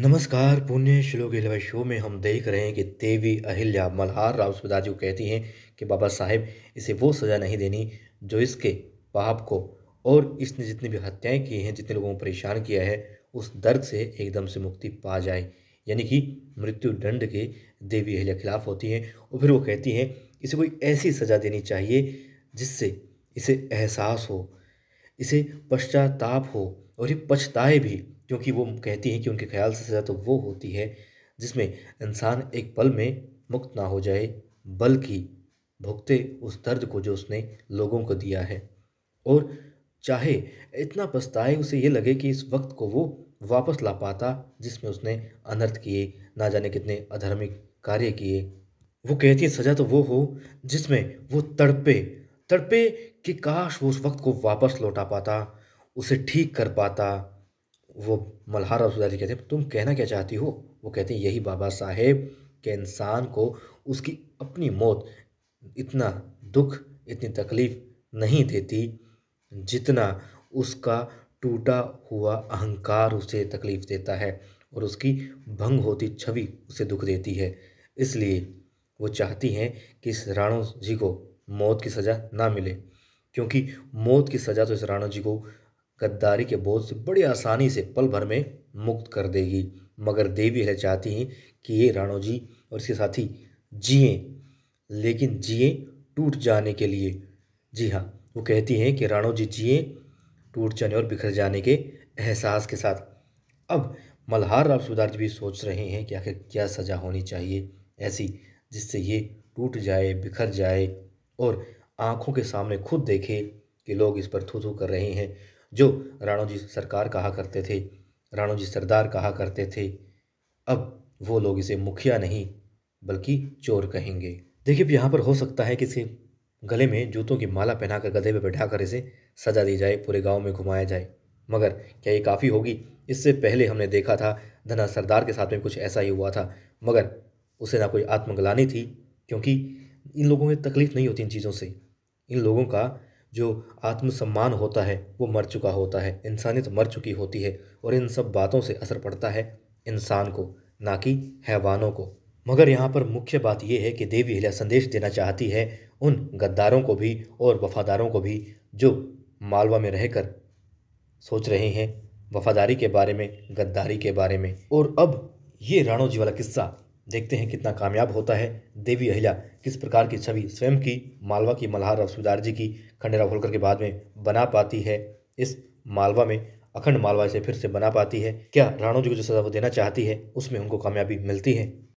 नमस्कार पुण्य श्लोक इलेवन शो में हम देख रहे हैं कि देवी अहिल्या मल्हार राव सुबेदार जी को कहती हैं कि बाबा साहेब इसे वो सज़ा नहीं देनी जो इसके पाप को और इसने जितनी भी हत्याएं की हैं जितने लोगों को परेशान किया है उस दर्द से एकदम से मुक्ति पा जाए यानी कि मृत्यु दंड के देवी अहिल्या खिलाफ होती हैं और फिर वो कहती हैं इसे कोई ऐसी सज़ा देनी चाहिए जिससे इसे एहसास हो इसे पश्चाताप हो और ये पछताए भी क्योंकि वो कहती हैं कि उनके ख्याल से सज़ा तो वो होती है जिसमें इंसान एक पल में मुक्त ना हो जाए बल्कि भुगते उस दर्द को जो उसने लोगों को दिया है और चाहे इतना पछताए उसे ये लगे कि इस वक्त को वो वापस ला पाता जिसमें उसने अनर्थ किए ना जाने कितने अधर्मिक कार्य किए वो कहती है सज़ा तो वो हो जिसमें वो तड़पे तड़पे कि काश वो उस वक्त को वापस लौटा पाता उसे ठीक कर पाता वो मल्हार रसूदारी कहते हैं तुम कहना क्या चाहती हो वो कहते हैं यही बाबा साहेब के इंसान को उसकी अपनी मौत इतना दुख इतनी तकलीफ़ नहीं देती जितना उसका टूटा हुआ अहंकार उसे तकलीफ़ देता है और उसकी भंग होती छवि उसे दुख देती है इसलिए वो चाहती हैं कि इस राणो जी को मौत की सज़ा ना मिले क्योंकि मौत की सज़ा तो इस राणो जी को गद्दारी के बोझ से बड़ी आसानी से पल भर में मुक्त कर देगी मगर देवी है चाहती हैं कि ये राणो जी और इसके साथी जिए लेकिन जिए टूट जाने के लिए जी हाँ वो कहती हैं कि राणो जी जिए टूट जाने और बिखर जाने के एहसास के साथ अब मल्हार राव सुधार जी भी सोच रहे हैं कि आखिर क्या सज़ा होनी चाहिए ऐसी जिससे ये टूट जाए बिखर जाए और आँखों के सामने खुद देखे कि लोग इस पर थू थू कर रहे हैं जो राणो जी सरकार कहा करते थे राणो जी सरदार कहा करते थे अब वो लोग इसे मुखिया नहीं बल्कि चोर कहेंगे देखिए अब यहाँ पर हो सकता है कि इसे गले में जूतों की माला पहनाकर गधे पर बैठा कर इसे सजा दी जाए पूरे गांव में घुमाया जाए मगर क्या ये काफ़ी होगी इससे पहले हमने देखा था धना सरदार के साथ में कुछ ऐसा ही हुआ था मगर उसे ना कोई आत्मग्लानी थी क्योंकि इन लोगों में तकलीफ नहीं होती इन चीज़ों से इन लोगों का जो आत्मसम्मान होता है वो मर चुका होता है इंसानियत मर चुकी होती है और इन सब बातों से असर पड़ता है इंसान को ना कि हैवानों को मगर यहाँ पर मुख्य बात यह है कि देवी हिला संदेश देना चाहती है उन गद्दारों को भी और वफ़ादारों को भी जो मालवा में रहकर सोच रहे हैं वफ़ादारी के बारे में गद्दारी के बारे में और अब ये राणो जी वाला किस्सा देखते हैं कितना कामयाब होता है देवी अहिल्या किस प्रकार की छवि स्वयं की मालवा की मल्हार और सुदार जी की खंडेरा होलकर के बाद में बना पाती है इस मालवा में अखंड मालवा इसे फिर से बना पाती है क्या राणो जी को जो सजा वो देना चाहती है उसमें उनको कामयाबी मिलती है